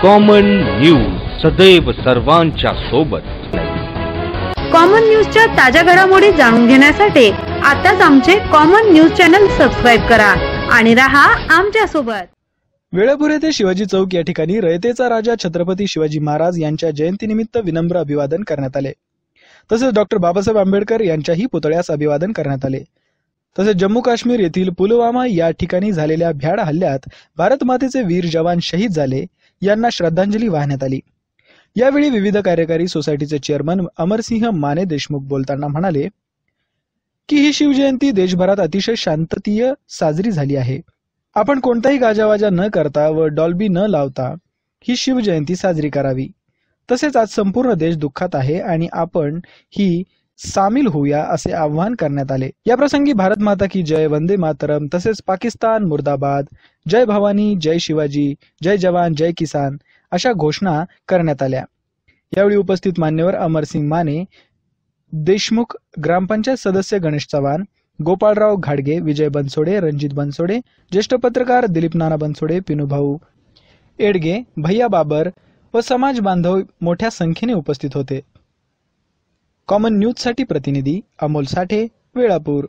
common news सदैव सर्वांच्या सोबत कॉमन न्यूजच्या ताज्या घडामोडी जाणून घेण्यासाठी आताच आमचे कॉमन न्यूज चॅनल सबस्क्राईब करा आणि रहा आमच्या सोबत वेळापूर येथे शिवाजी चौक या ठिकाणी रयतेचा राजा छत्रपती शिवाजी महाराज यांच्या जयंतीनिमित्त विनम्र अभिवादन करण्यात आले तसेच डॉक्टर बाबासाहेब आंबेडकर यांच्याही पुतळ्यास अभिवादन करण्यात आले तसेच जम्मू काश्मीर येथील पुलवामा या ठिकाणी झालेल्या भ्याड हल्ल्यात भारत मातेचे वीर जवान शहीद झाले यांना श्रद्धांजली वाहण्यात आली यावेळी विविध कार्यकारी सोसायटीचे चेअरमन अमरसिंह माने देशमुख बोलताना म्हणाले की ही शिवजयंती देशभरात अतिशय शांततीय साजरी झाली आहे आपण कोणताही गाजावाजा न करता व डॉल्बी न लावता ही शिवजयंती साजरी करावी तसेच आज संपूर्ण देश दुःखात आहे आणि आपण ही सामील होऊया असे आवाहन करण्यात आले या प्रसंगी भारत माता की जय वंदे मातरम तसेच पाकिस्तान मुर्दाबाद जय भवानी जय शिवाजी जय जवान जय किसान अशा घोषणा करण्यात आल्या यावेळी उपस्थित मान्यवर अमरसिंग माने देशमुख ग्रामपंचायत सदस्य गणेश चव्हाण गोपाळराव घाडगे विजय बनसोडे रणजित बनसोडे ज्येष्ठ पत्रकार दिलीप नाना बनसोडे भाऊ एडगे भैया बाबर व समाज बांधव मोठ्या संख्येने उपस्थित होते कॉमन न्यूजसाठी प्रतिनिधी अमोल साठे वेळापूर